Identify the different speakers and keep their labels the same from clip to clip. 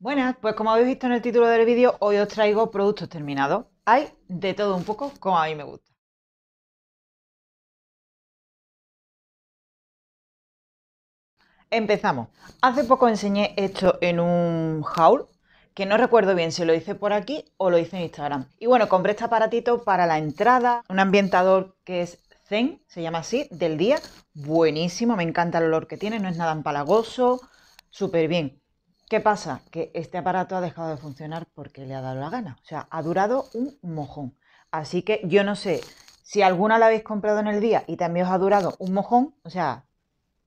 Speaker 1: Buenas, pues como habéis visto en el título del vídeo, hoy os traigo productos terminados. Hay de todo un poco, como a mí me gusta. Empezamos. Hace poco enseñé esto en un haul, que no recuerdo bien si lo hice por aquí o lo hice en Instagram. Y bueno, compré este aparatito para la entrada, un ambientador que es Zen, se llama así, del día. Buenísimo, me encanta el olor que tiene, no es nada empalagoso, súper bien. ¿Qué pasa? Que este aparato ha dejado de funcionar porque le ha dado la gana. O sea, ha durado un mojón. Así que yo no sé si alguna la habéis comprado en el día y también os ha durado un mojón. O sea,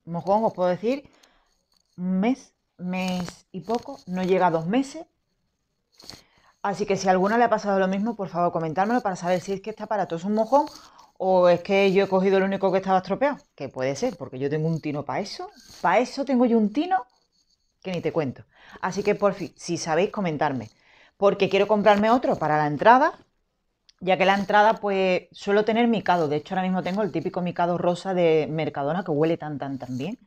Speaker 1: mojón os puedo decir un mes, mes y poco, no llega a dos meses. Así que si a alguna le ha pasado lo mismo, por favor comentármelo para saber si es que este aparato es un mojón o es que yo he cogido el único que estaba estropeado. Que puede ser, porque yo tengo un tino para eso. Para eso tengo yo un tino que ni te cuento. Así que por fin, si sabéis, comentarme. Porque quiero comprarme otro para la entrada, ya que la entrada, pues, suelo tener micado. De hecho, ahora mismo tengo el típico micado rosa de Mercadona, que huele tan, tan, tan bien.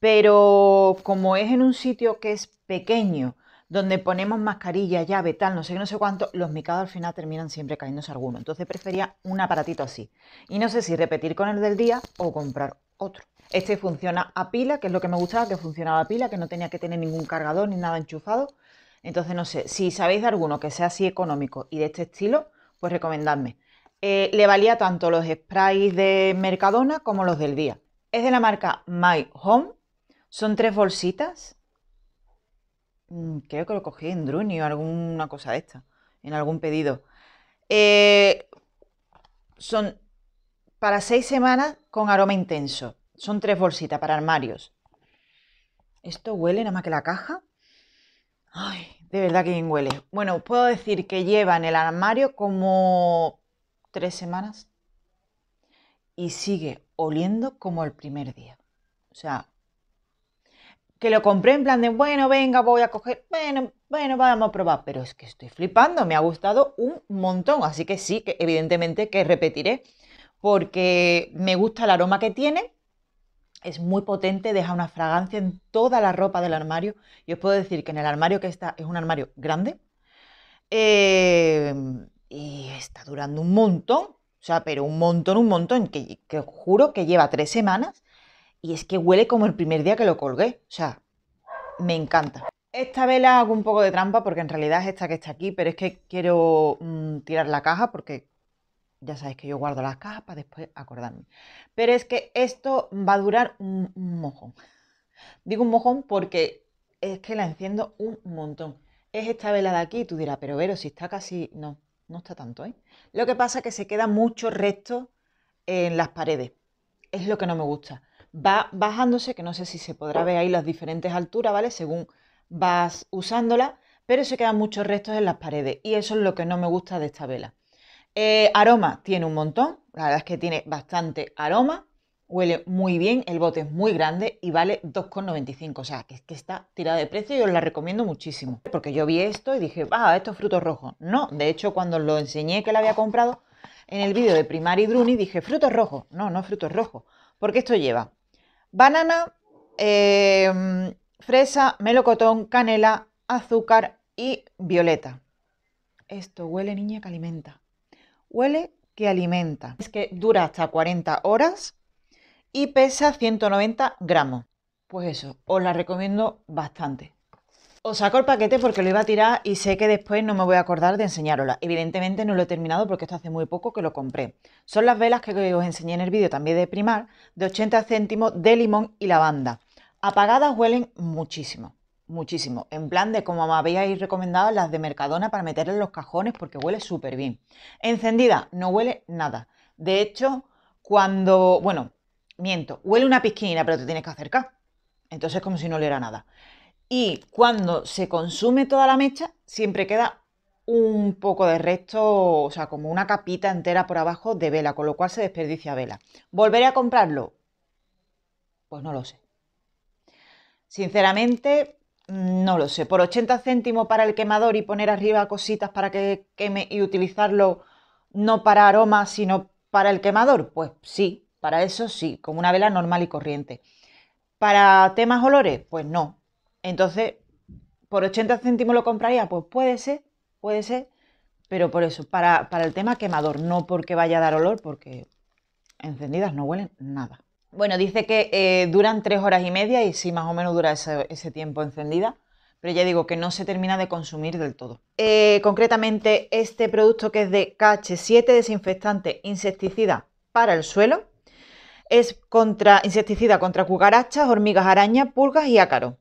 Speaker 1: Pero como es en un sitio que es pequeño, donde ponemos mascarilla, llave, tal, no sé qué, no sé cuánto, los micados al final terminan siempre cayéndose alguno. Entonces prefería un aparatito así. Y no sé si repetir con el del día o comprar otro. Este funciona a pila, que es lo que me gustaba, que funcionaba a pila, que no tenía que tener ningún cargador ni nada enchufado. Entonces, no sé, si sabéis de alguno que sea así económico y de este estilo, pues recomendadme. Eh, le valía tanto los sprays de Mercadona como los del día. Es de la marca My Home. Son tres bolsitas. Mm, creo que lo cogí en Druni o alguna cosa de esta, en algún pedido. Eh, son para seis semanas con aroma intenso. Son tres bolsitas para armarios. ¿Esto huele nada más que la caja? Ay, de verdad que bien huele. Bueno, puedo decir que lleva en el armario como tres semanas y sigue oliendo como el primer día. O sea, que lo compré en plan de, bueno, venga, voy a coger, bueno, bueno, vamos a probar. Pero es que estoy flipando, me ha gustado un montón. Así que sí, que evidentemente que repetiré, porque me gusta el aroma que tiene es muy potente, deja una fragancia en toda la ropa del armario. Y os puedo decir que en el armario que está es un armario grande. Eh, y está durando un montón, o sea, pero un montón, un montón, que, os juro que lleva tres semanas. Y es que huele como el primer día que lo colgué. O sea, me encanta. Esta vela hago un poco de trampa porque en realidad es esta que está aquí, pero es que quiero mm, tirar la caja porque ya sabéis que yo guardo las cajas para después acordarme. Pero es que esto va a durar un, mojón. Digo un mojón porque es que la enciendo un montón. Es esta vela de aquí, tú dirás, pero Vero, si está casi. No, no está tanto, ¿eh? Lo que pasa es que se queda mucho resto en las paredes. Es lo que no me gusta. Va bajándose, que no sé si se podrá ver ahí las diferentes alturas, ¿vale? Según vas usándola, pero se quedan muchos restos en las paredes. Y eso es lo que no me gusta de esta vela. Eh, aroma tiene un montón, la verdad es que tiene bastante aroma, huele muy bien, el bote es muy grande y vale 2,95, o sea, que, que está tirada de precio y os la recomiendo muchísimo. Porque yo vi esto y dije, ah, esto es fruto rojo. No, de hecho, cuando lo enseñé que la había comprado en el vídeo de Primari Druni dije, frutos rojos. No, no frutos rojos, porque esto lleva banana, em, fresa, melocotón, canela, azúcar y violeta. Esto huele, niña, que alimenta. Huele que alimenta. Es que dura hasta 40 horas y pesa 190 gramos. Pues eso, os la recomiendo bastante. Os saco el paquete porque lo iba a tirar y sé que después no me voy a acordar de enseñárosla. Evidentemente no lo he terminado porque esto hace muy poco que lo compré. Son las velas que os enseñé en el vídeo también de Primar, de 80 céntimos de limón y lavanda. Apagadas huelen muchísimo muchísimo. En plan de como me habíais recomendado las de Mercadona para meter en los cajones porque huele súper bien. Encendida, no huele nada. De hecho, cuando, bueno, miento, huele una pisquina pero te tienes que acercar. Entonces como si no le era nada. Y cuando se consume toda la mecha, siempre queda un poco de resto, o sea, como una capita entera por abajo de vela, con lo cual se desperdicia vela. ¿Volveré a comprarlo? Pues no lo sé. Sinceramente, no lo sé, por 80 céntimos para el quemador y poner arriba cositas para que queme y utilizarlo no para aroma, sino para el quemador. Pues sí, para eso sí, como una vela normal y corriente. Para temas olores, pues no. Entonces, ¿por 80 céntimos lo compraría? Pues puede ser, puede ser, pero por eso, para, para el tema quemador, no porque vaya a dar olor, porque encendidas no huelen nada. Bueno, dice que eh, duran tres horas y media y sí, más o menos dura ese, tiempo encendida, pero ya digo que no se termina de consumir del todo. Eh, concretamente, este producto que es de KH7, desinfectante insecticida para el suelo, es contra, insecticida contra cucarachas, hormigas arañas, pulgas y ácaro.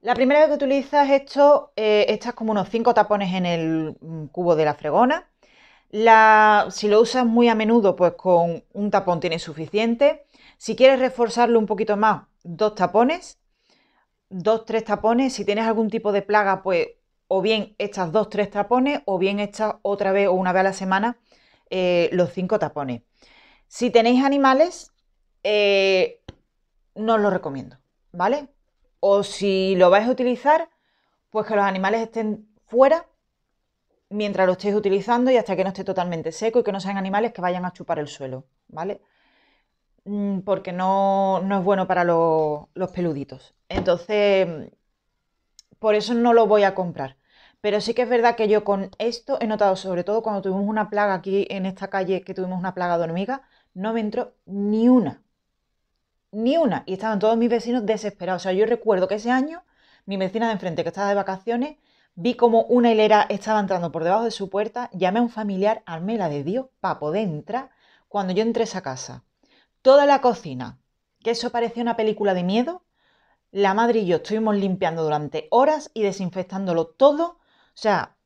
Speaker 1: La primera vez que utilizas esto, eh, como unos cinco tapones en el mm, cubo de la fregona la, si lo usas muy a menudo, pues con un tapón tiene suficiente. Si quieres reforzarlo un poquito más, dos tapones, dos, tres tapones. Si tienes algún tipo de plaga, pues o bien estas dos, tres tapones, o bien estas otra vez o una vez a la semana eh, los cinco tapones. Si tenéis animales, eh, no os lo recomiendo, ¿vale? O si lo vais a utilizar, pues que los animales estén fuera mientras lo estéis utilizando y hasta que no esté totalmente seco y que no sean animales que vayan a chupar el suelo, ¿vale? Mm, porque no, no es bueno para los peluditos. Entonces, por eso no lo voy a comprar. Pero sí que es verdad que yo con esto he notado, sobre todo cuando tuvimos una plaga aquí en esta calle, que tuvimos una plaga de hormigas, no me entró ni una. Ni una. Y estaban todos mis vecinos desesperados. O sea, yo recuerdo que ese año mi vecina de enfrente, que estaba de vacaciones, Vi como una hilera estaba entrando por debajo de su puerta, llamé a un familiar, armé la de Dios papo de entrada, cuando yo entré a esa casa. Toda la cocina, que eso parecía una película de miedo, la madre y yo estuvimos limpiando durante horas y desinfectándolo todo, o sea,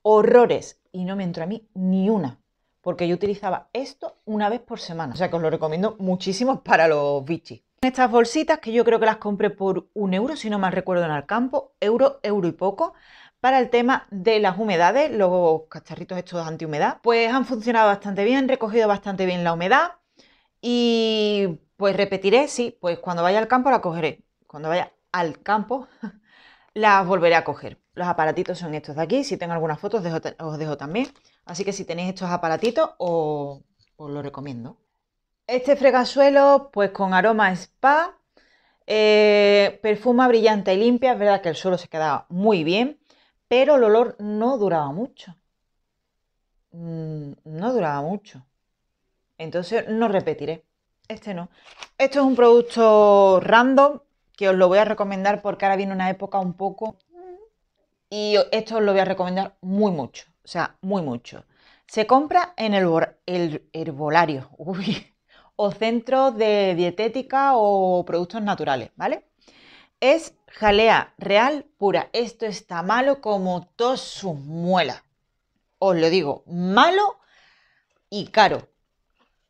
Speaker 1: horrores, y no me entró a mí ni una, porque yo utilizaba esto una vez por semana, o sea que os lo recomiendo muchísimo para los bichis. Estas bolsitas que yo creo que las compré por un euro, si no mal recuerdo, en el campo, euro, euro y poco, para el tema de las humedades, los cacharritos estos antihumedad, pues han funcionado bastante bien, recogido bastante bien la humedad y pues repetiré, sí, pues cuando vaya al campo la cogeré, cuando vaya al campo las volveré a coger. Los aparatitos son estos de aquí, si tengo algunas fotos os dejo, también, así que si tenéis estos aparatitos os los recomiendo. Este fregasuelo, pues con aroma spa, eh, perfuma brillante y limpia. Es verdad que el suelo se quedaba muy bien, pero el olor no duraba mucho. Mm, no duraba mucho. Entonces no repetiré. Este no. Esto es un producto random que os lo voy a recomendar porque ahora viene una época un poco. Y esto os lo voy a recomendar muy mucho. O sea, muy mucho. Se compra en el, el herbolario. Uy, o centros de dietética o productos naturales, ¿vale? Es jalea real pura. Esto está malo como todas sus muelas. Os lo digo, malo y caro,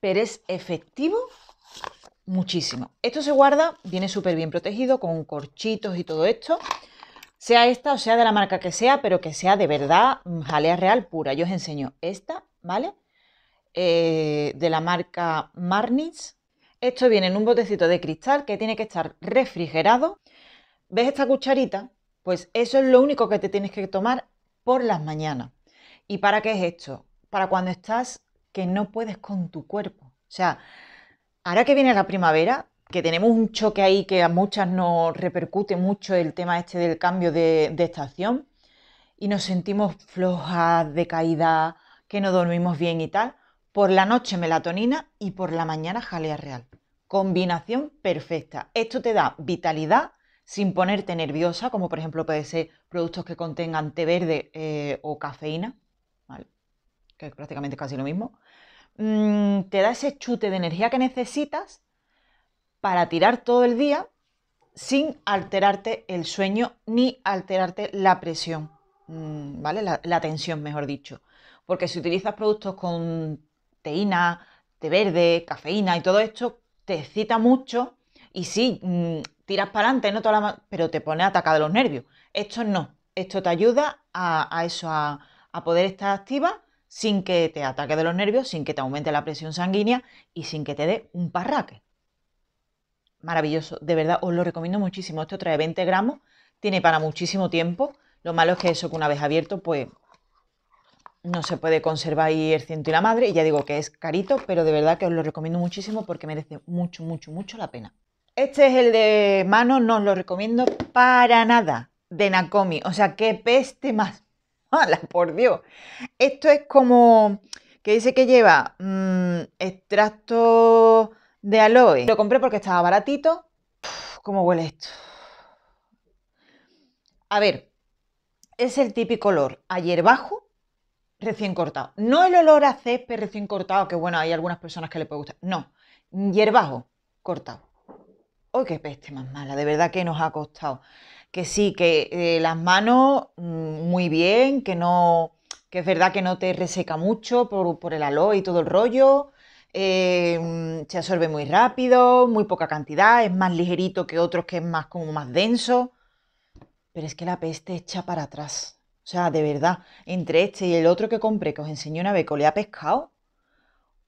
Speaker 1: pero es efectivo muchísimo. Esto se guarda, viene súper bien protegido con corchitos y todo esto. Sea esta o sea de la marca que sea, pero que sea de verdad jalea real pura. Yo os enseño esta, ¿vale? Eh, de la marca Marnitz. Esto viene en un botecito de cristal que tiene que estar refrigerado. ¿Ves esta cucharita? Pues eso es lo único que te tienes que tomar por las mañanas. ¿Y para qué es esto? Para cuando estás que no puedes con tu cuerpo. O sea, ahora que viene la primavera, que tenemos un choque ahí que a muchas nos repercute mucho el tema este del cambio de, de estación y nos sentimos flojas, decaídas, que no dormimos bien y tal, por la noche melatonina y por la mañana jalea real. Combinación perfecta. Esto te da vitalidad sin ponerte nerviosa, como por ejemplo puede ser productos que contengan té verde eh, o cafeína, que es prácticamente casi lo mismo. Mm, te da ese chute de energía que necesitas para tirar todo el día sin alterarte el sueño ni alterarte la presión, mm, ¿vale? La, la, tensión, mejor dicho. Porque si utilizas productos con teína, té verde, cafeína y todo esto te excita mucho y sí, mm, tiras para adelante, no toda pero te pone atacado los nervios. Esto no, esto te ayuda a, eso, a, a, poder estar activa sin que te ataque de los nervios, sin que te aumente la presión sanguínea y sin que te dé un parraque. Maravilloso, de verdad, os lo recomiendo muchísimo. Esto trae 20 gramos, tiene para muchísimo tiempo. Lo malo es que eso que una vez abierto, pues no se puede conservar ahí el ciento y la madre. Y ya digo que es carito, pero de verdad que os lo recomiendo muchísimo porque merece mucho, mucho, mucho la pena. Este es el de mano, no os lo recomiendo para nada, de Nakomi. O sea, qué peste más mala, por Dios. Esto es como que dice que lleva mm, extracto de aloe. Lo compré porque estaba baratito. ¿Cómo huele esto? A ver, es el típico olor a hierbajo recién cortado. No el olor a césped recién cortado, que bueno, hay algunas personas que le puede gustar. No, hierbajo cortado. ¡Uy, qué peste más mala! De verdad que nos ha costado. Que sí, que eh, las manos mm, muy bien, que no, que es verdad que no te reseca mucho por, el aloe y todo el rollo. Eh, mm, se absorbe muy rápido, muy poca cantidad, es más ligerito que otros que es más como más denso. Pero es que la peste echa para atrás. O sea, de verdad, entre este y el otro que compré, que os enseñé una vez, le ha pescado,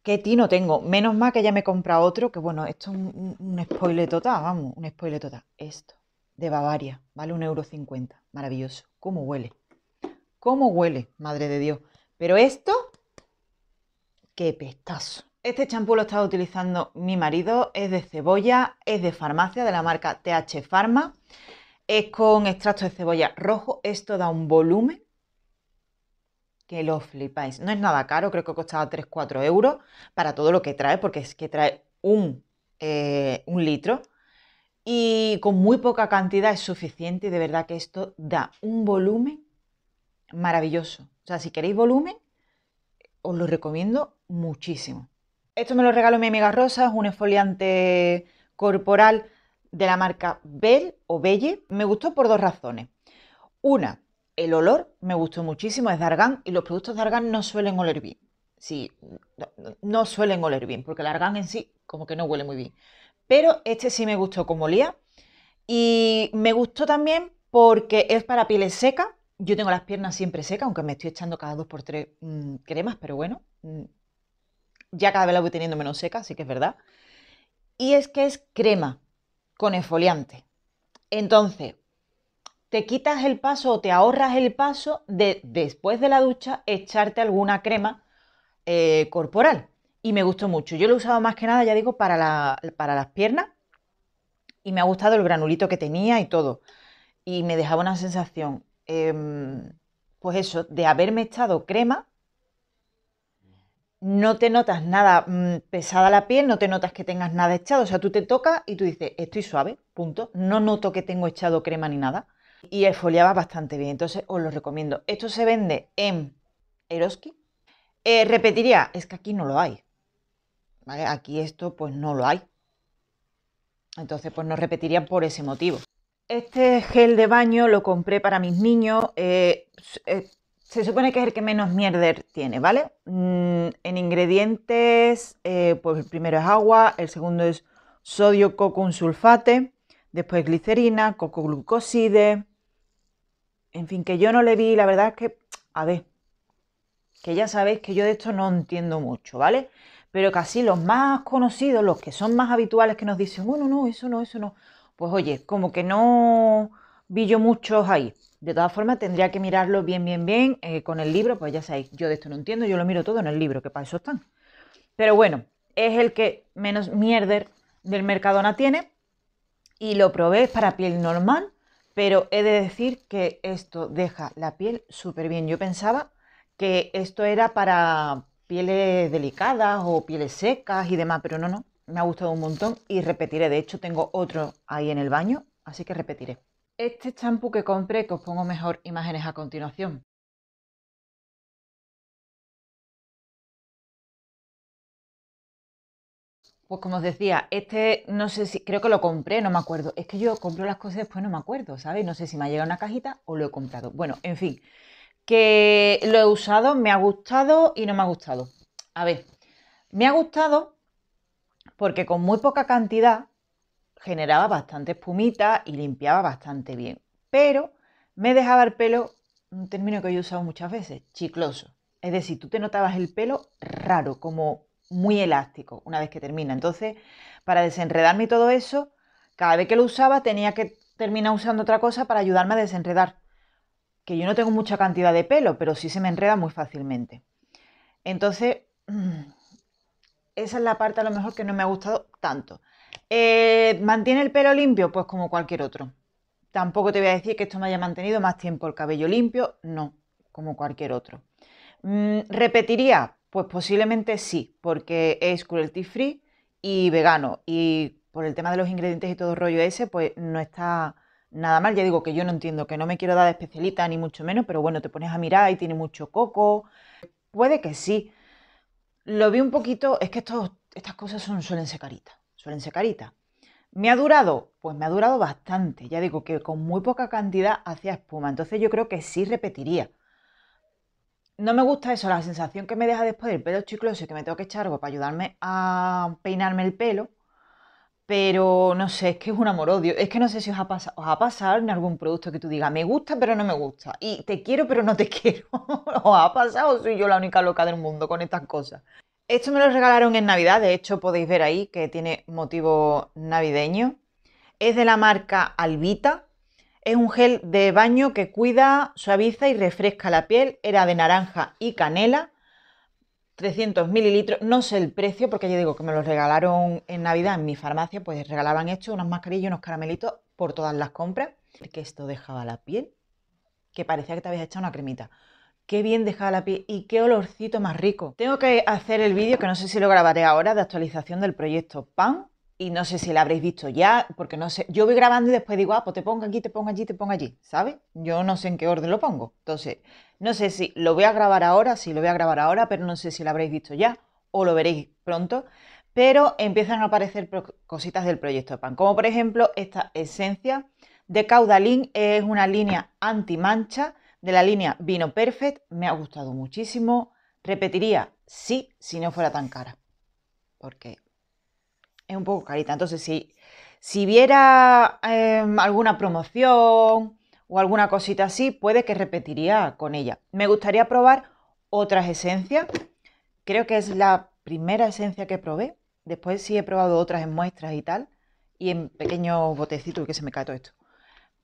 Speaker 1: qué tino tengo. Menos mal que ya me he comprado otro, que bueno, esto es un, spoiler total, vamos, un spoiler total. Esto, de Bavaria, vale 1,50€, maravilloso. ¿Cómo huele? ¿Cómo huele, madre de Dios? Pero esto, qué pestazo. Este champú lo estaba utilizando mi marido, es de cebolla, es de farmacia, de la marca TH Pharma es con extracto de cebolla rojo. Esto da un volumen que lo flipáis. No es nada caro, creo que costaba 3-4 euros para todo lo que trae, porque es que trae eh, un, litro. Y con muy poca cantidad es suficiente y de verdad que esto da un volumen maravilloso. O sea, si queréis volumen, os lo recomiendo muchísimo. Esto me lo regaló mi amiga Rosa, es un esfoliante corporal de la marca Bell o Belle me gustó por dos razones. Una, el olor me gustó muchísimo, es de argán y los productos de argán no suelen oler bien. Sí, no suelen oler bien, porque el argán en sí como que no huele muy bien. Pero este sí me gustó como olía y me gustó también porque es para pieles secas. Yo tengo las piernas siempre secas, aunque me estoy echando cada dos por tres mm, cremas, pero bueno, mm, ya cada vez la voy teniendo menos seca, así que es verdad. Y es que es crema, con esfoliante. Entonces, te quitas el paso o te ahorras el paso de después de la ducha echarte alguna crema eh, corporal. Y me gustó mucho. Yo lo he usado más que nada, ya digo, para, para las piernas. Y me ha gustado el granulito que tenía y todo. Y me dejaba una sensación, em, pues eso, de haberme echado crema no te notas nada mm, pesada la piel, no te notas que tengas nada echado. O sea, tú te tocas y tú dices, estoy suave, punto. No noto que tengo echado crema ni nada. Y esfoliaba bastante bien, entonces os lo recomiendo. Esto se vende en Eroski. Eh, repetiría, es que aquí no lo hay. Aquí esto pues no lo hay. Entonces pues no repetiría por ese motivo. Este gel de baño lo compré para mis niños. Eh, eh, se supone que es el que menos mierder tiene, ¿vale? Mm, en ingredientes, eh, pues el primero es agua, el segundo es sodio coco sulfate, después glicerina, coco glucoside. En fin, que yo no le vi, la verdad es que, a ver, que ya sabéis que yo de esto no entiendo mucho, ¿vale? Pero casi los más conocidos, los que son más habituales que nos dicen, bueno, no, eso no, eso no. Pues oye, como que no vi yo muchos ahí. De todas formas, tendría que mirarlo bien, bien, bien eh, con el libro, pues ya sabéis, yo de esto no entiendo, yo lo miro todo en el libro, que para eso están. Pero bueno, es el que menos mierder del Mercadona tiene y lo probé para piel normal, pero he de decir que esto deja la piel súper bien. Yo pensaba que esto era para pieles delicadas o pieles secas y demás, pero no, no, me ha gustado un montón y repetiré. De hecho, tengo otro ahí en el baño, así que repetiré. Este champú que compré, que os pongo mejor imágenes a continuación. Pues como os decía, este no sé si, creo que lo compré, no me acuerdo. Es que yo compro las cosas pues no me acuerdo, sabes. No sé si me ha llegado una cajita o lo he comprado. Bueno, en fin, que lo he usado, me ha gustado y no me ha gustado. A ver, me ha gustado porque con muy poca cantidad generaba bastante espumita y limpiaba bastante bien. Pero me dejaba el pelo, un término que yo he usado muchas veces, chicloso. Es decir, tú te notabas el pelo raro, como muy elástico una vez que termina. Entonces, para desenredarme todo eso, cada vez que lo usaba tenía que terminar usando otra cosa para ayudarme a desenredar. Que yo no tengo mucha cantidad de pelo, pero sí se me enreda muy fácilmente. Entonces, esa es la parte a lo mejor que no me ha gustado tanto. Eh, ¿Mantiene el pelo limpio? Pues como cualquier otro. Tampoco te voy a decir que esto me haya mantenido más tiempo el cabello limpio, no, como cualquier otro. Mm, ¿Repetiría? Pues posiblemente sí, porque es cruelty free y vegano. Y por el tema de los ingredientes y todo rollo ese, pues no está nada mal. Ya digo que yo no entiendo, que no me quiero dar de especialita ni mucho menos, pero bueno, te pones a mirar y tiene mucho coco. Puede que sí. Lo vi un poquito, es que estas cosas suelen ser caritas suelen ser caritas. ¿Me ha durado? Pues me ha durado bastante. Ya digo que con muy poca cantidad hacía espuma. Entonces yo creo que sí repetiría. No me gusta eso, la sensación que me deja después del pelo chicloso y que me tengo que echar algo para ayudarme a peinarme el pelo. Pero no sé, es que es un amor-odio. Es que no sé si os ha, pasado, os ha pasado en algún producto que tú digas, me gusta pero no me gusta. Y te quiero pero no te quiero. os ha pasado, soy yo la única loca del mundo con estas cosas. Esto me lo regalaron en Navidad, de hecho podéis ver ahí que tiene motivo navideño. Es de la marca Albita. Es un gel de baño que cuida, suaviza y refresca la piel. Era de naranja y canela. 300 mililitros, no sé el precio, porque yo digo que me lo regalaron en Navidad en mi farmacia, pues regalaban esto, unas mascarillas, unos caramelitos por todas las compras. Que esto dejaba la piel, que parecía que te habías echado una cremita qué bien dejada la piel y qué olorcito más rico. Tengo que hacer el vídeo, que no sé si lo grabaré ahora, de actualización del proyecto PAN. Y no sé si la habréis visto ya, porque no sé. Yo voy grabando y después digo, ah, pues te pongo aquí, te pongo allí, te pongo allí, ¿sabes? Yo no sé en qué orden lo pongo. Entonces, no sé si lo voy a grabar ahora, si lo voy a grabar ahora, pero no sé si lo habréis visto ya o lo veréis pronto. Pero empiezan a aparecer cositas del proyecto PAN, como por ejemplo esta esencia de caudalín, es una línea antimancha mancha de la línea Vino Perfect me ha gustado muchísimo. Repetiría sí si no fuera tan cara, porque es un poco carita. Entonces, si, si viera em, alguna promoción o alguna cosita así, puede que repetiría con ella. Me gustaría probar otras esencias. Creo que es la primera esencia que probé. Después sí he probado otras en muestras y tal, y en pequeños botecitos que se me cae esto.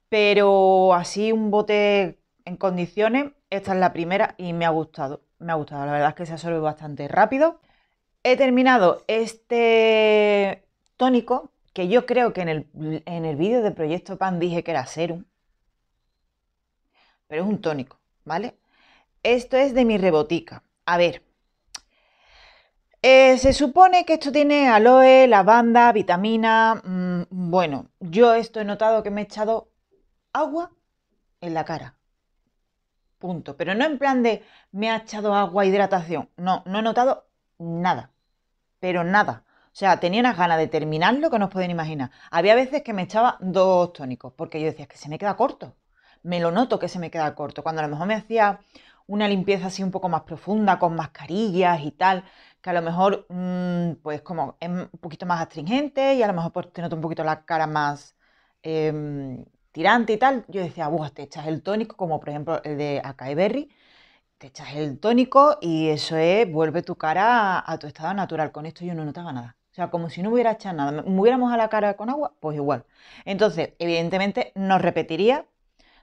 Speaker 1: Pero así un bote en condiciones. Esta es la primera y me ha gustado. Me ha gustado, la verdad es que se absorbe bastante rápido. He terminado este tónico, que yo creo que en el, vídeo de Proyecto Pan dije que era serum, pero es un tónico, ¿vale? Esto es de mi rebotica. A ver, eh, se supone que esto tiene aloe, lavanda, vitamina. Mm, bueno, yo esto he notado que me he echado agua en la cara. Punto. Pero no en plan de me ha echado agua, hidratación. No, no he notado nada. Pero nada. O sea, tenía unas ganas de terminar lo que no os pueden imaginar. Había veces que me echaba dos tónicos, porque yo decía, que se me queda corto. Me lo noto que se me queda corto. Cuando a lo mejor me hacía una limpieza así un poco más profunda, con mascarillas y tal, que a lo mejor, mm, pues como es un poquito más astringente y a lo mejor pues, te noto un poquito la cara más em, tirante y tal, yo decía, Buah, te echas el tónico, como por ejemplo el de Acai Berry, te echas el tónico y eso es, vuelve tu cara a, tu estado natural. Con esto yo no notaba nada. O sea, como si no hubiera echado nada. ¿Me hubiéramos a la cara con agua? Pues igual. Entonces, evidentemente, no repetiría.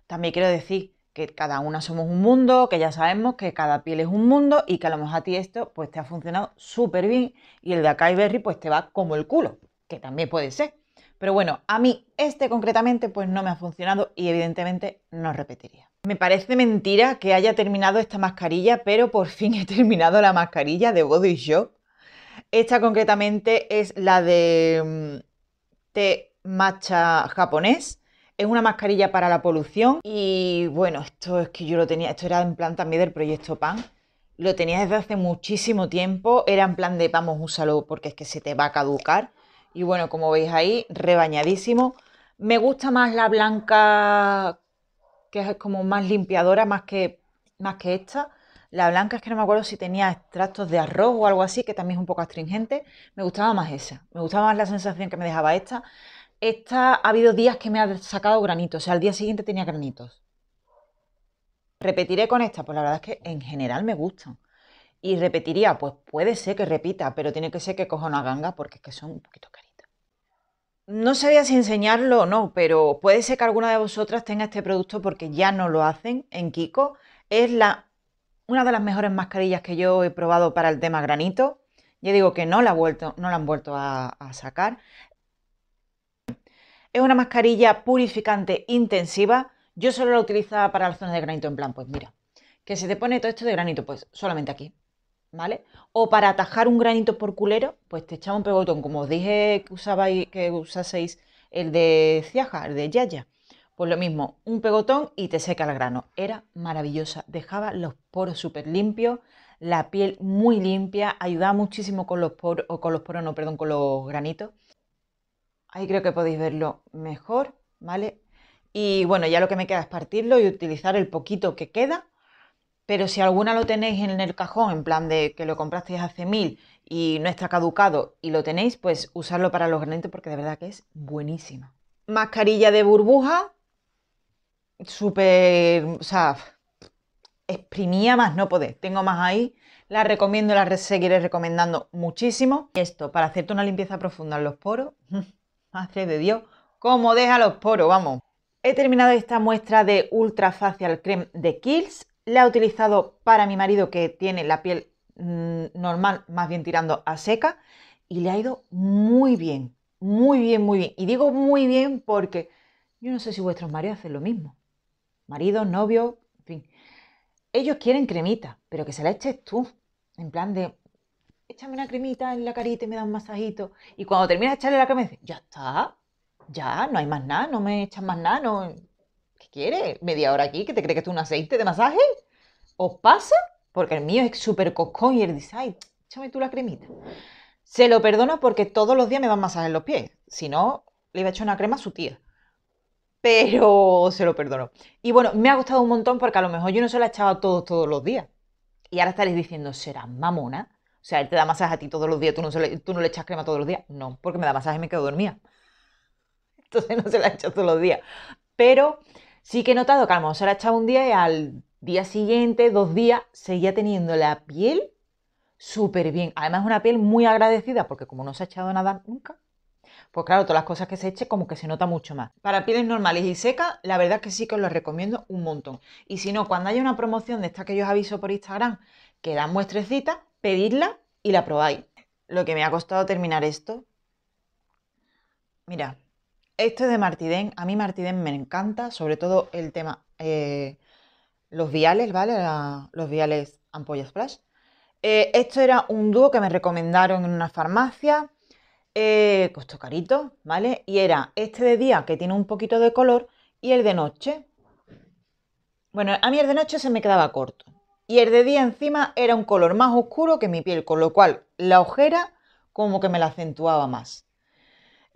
Speaker 1: También quiero decir que cada una somos un mundo, que ya sabemos que cada piel es un mundo y que a lo mejor a ti esto pues te ha funcionado súper bien y el de Acai Berry pues te va como el culo, que también puede ser. Pero bueno, a mí este concretamente pues no me ha funcionado y evidentemente no repetiría. Me parece mentira que haya terminado esta mascarilla, pero por fin he terminado la mascarilla de Body Shop. Esta concretamente es la de mm, té matcha japonés. Es una mascarilla para la polución y bueno, esto es que yo lo tenía, esto era en plan también del proyecto PAN. Lo tenía desde hace muchísimo tiempo, era en plan de vamos, úsalo porque es que se te va a caducar y bueno, como veis ahí, rebañadísimo. Me gusta más la blanca, que es como más limpiadora, más que, más que esta. La blanca es que no me acuerdo si tenía extractos de arroz o algo así, que también es un poco astringente. Me gustaba más esa. Me gustaba más la sensación que me dejaba esta. Esta ha habido días que me ha sacado granitos, o sea, al día siguiente tenía granitos. ¿Repetiré con esta? Pues la verdad es que en general me gustan. Y repetiría, pues puede ser que repita, pero tiene que ser que coja una ganga porque es que son un poquito que no sabía si enseñarlo o no, pero puede ser que alguna de vosotras tenga este producto porque ya no lo hacen en Kiko. Es la, una de las mejores mascarillas que yo he probado para el tema granito. Ya digo que no la, han vuelto a, a sacar. Es una mascarilla purificante intensiva. Yo solo la utilizaba para las zonas de granito, en plan, pues mira, que se te pone todo esto de granito, pues solamente aquí. ¿vale? O para atajar un granito por culero, pues te echaba un pegotón, como os dije que, usabais, que usaseis el de Ciaja, el de Yaya. Pues lo mismo, un pegotón y te seca el grano. Era maravillosa, dejaba los poros súper limpios, la piel muy limpia, ayudaba muchísimo con los poros, o con los poros, no, perdón, con los granitos. Ahí creo que podéis verlo mejor, ¿vale? Y bueno, ya lo que me queda es partirlo y utilizar el poquito que queda pero si alguna lo tenéis en el cajón, en plan de que lo comprasteis hace mil y no está caducado y lo tenéis, pues usarlo para los granitos porque de verdad que es buenísimo. Mascarilla de burbuja, súper, o sea, exprimía más no podés. Tengo más ahí, la recomiendo, la seguiré recomendando muchísimo. esto, para hacerte una limpieza profunda en los poros, madre de Dios, cómo deja los poros, vamos. He terminado esta muestra de Ultra Facial Creme de Kills. La he utilizado para mi marido que tiene la piel mm, normal, más bien tirando a seca, y le ha ido muy bien, muy bien, muy bien. Y digo muy bien porque yo no sé si vuestros maridos hacen lo mismo. Marido, novio, en fin. Ellos quieren cremita, pero que se la eches tú. En plan de, échame una cremita en la carita y me da un masajito. Y cuando terminas de echarle la crema, dices, ya está, ya, no hay más nada, no me echas más nada, no... ¿Quieres ¿Media hora aquí? ¿Que te cree que es un aceite de masaje? ¿Os pasa? Porque el mío es súper cocón y el dice, ay, échame tú la cremita. Se lo perdono porque todos los días me van masaje en los pies. Si no, le iba a echar una crema a su tía. Pero se lo perdono. Y bueno, me ha gustado un montón porque a lo mejor yo no se la echaba todos, todos los días. Y ahora estaréis diciendo, ¿serás mamona? O sea, él te da masaje a ti todos los días, tú no, le, tú no le echas crema todos los días. No, porque me da masaje y me quedo dormida. Entonces no se la he echado todos los días. Pero Sí que he notado que a lo se la he echado un día y al día siguiente, dos días, seguía teniendo la piel súper bien. Además, una piel muy agradecida, porque como no se ha echado nada nunca, pues claro, todas las cosas que se eche como que se nota mucho más. Para pieles normales y secas, la verdad es que sí que os lo recomiendo un montón. Y si no, cuando haya una promoción de esta que yo os aviso por Instagram, que dan muestrecita, pedidla y la probáis. Lo que me ha costado terminar esto. Mira, es de Martidén, a mí Martidén me encanta, sobre todo el tema, eh, los viales, ¿vale? los viales ampollas flash. Eh, esto era un dúo que me recomendaron en una farmacia, eh, costó carito, ¿vale? Y era este de día que tiene un poquito de color y el de noche. Bueno, a mí el de noche se me quedaba corto. Y el de día encima era un color más oscuro que mi piel, con lo cual la ojera como que me la acentuaba más.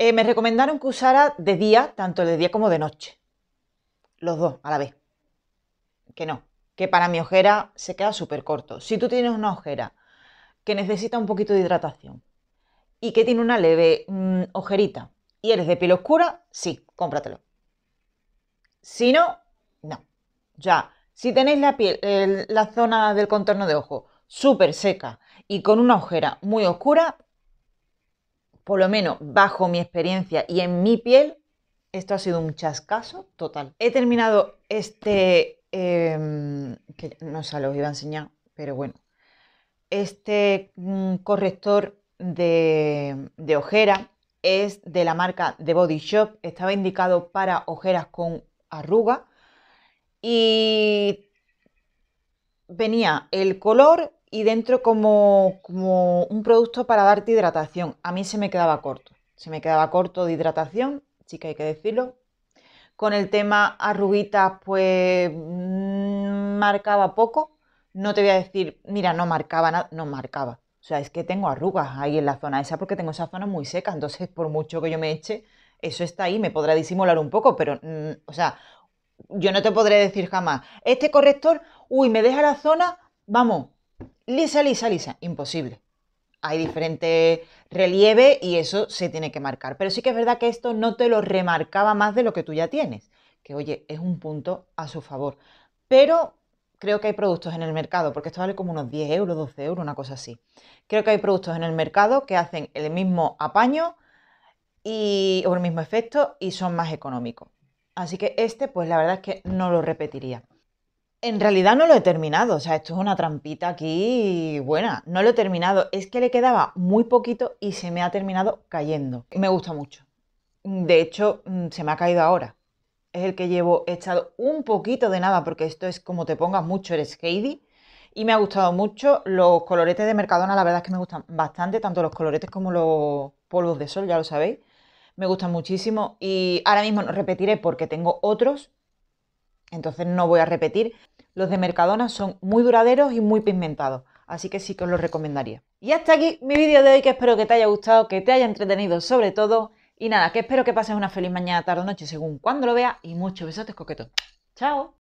Speaker 1: Eh, me recomendaron que usara de día, tanto de día como de noche. Los dos a la vez. Que no, que para mi ojera se queda súper corto. Si tú tienes una ojera que necesita un poquito de hidratación y que tiene una leve mm, ojerita y eres de piel oscura, sí, cómpratelo. Si no, no. Ya, si tenéis la piel, la zona del contorno de ojo súper seca y con una ojera muy oscura, por lo menos bajo mi experiencia y en mi piel, esto ha sido un chascaso total. He terminado este, em, que no se lo iba a enseñar, pero bueno, este mm, corrector de, de ojera es de la marca The Body Shop, estaba indicado para ojeras con arruga y venía el color y dentro como, como un producto para darte hidratación. A mí se me quedaba corto, se me quedaba corto de hidratación, sí que hay que decirlo. Con el tema arruguitas, pues mm, marcaba poco. No te voy a decir, mira, no marcaba nada, no marcaba. O sea, es que tengo arrugas ahí en la zona esa porque tengo esa zona muy seca. Entonces, por mucho que yo me eche, eso está ahí, me podrá disimular un poco, pero, mm, o sea, yo no te podré decir jamás, este corrector, uy, me deja la zona, vamos, lisa, lisa, lisa, imposible. Hay diferente relieve y eso se tiene que marcar. Pero sí que es verdad que esto no te lo remarcaba más de lo que tú ya tienes. Que oye, es un punto a su favor. Pero creo que hay productos en el mercado, porque esto vale como unos 10 euros, 12 euros, una cosa así. Creo que hay productos en el mercado que hacen el mismo apaño y, o el mismo efecto y son más económicos. Así que este, pues la verdad es que no lo repetiría. En realidad no lo he terminado, o sea, esto es una trampita aquí buena, no lo he terminado, es que le quedaba muy poquito y se me ha terminado cayendo. Me gusta mucho. De hecho, mm, se me ha caído ahora. Es el que llevo echado un poquito de nada porque esto es como te pongas mucho, eres Heidi. Y me ha gustado mucho los coloretes de Mercadona, la verdad es que me gustan bastante, tanto los coloretes como los polvos de sol, ya lo sabéis. Me gustan muchísimo y ahora mismo no repetiré porque tengo otros, entonces no voy a repetir. Los de Mercadona son muy duraderos y muy pigmentados, así que sí que os los recomendaría. Y hasta aquí mi vídeo de hoy, que espero que te haya gustado, que te haya entretenido sobre todo. Y nada, que espero que pases una feliz mañana, tarde o noche, según cuando lo veas. Y muchos besotes coquetos. ¡Chao!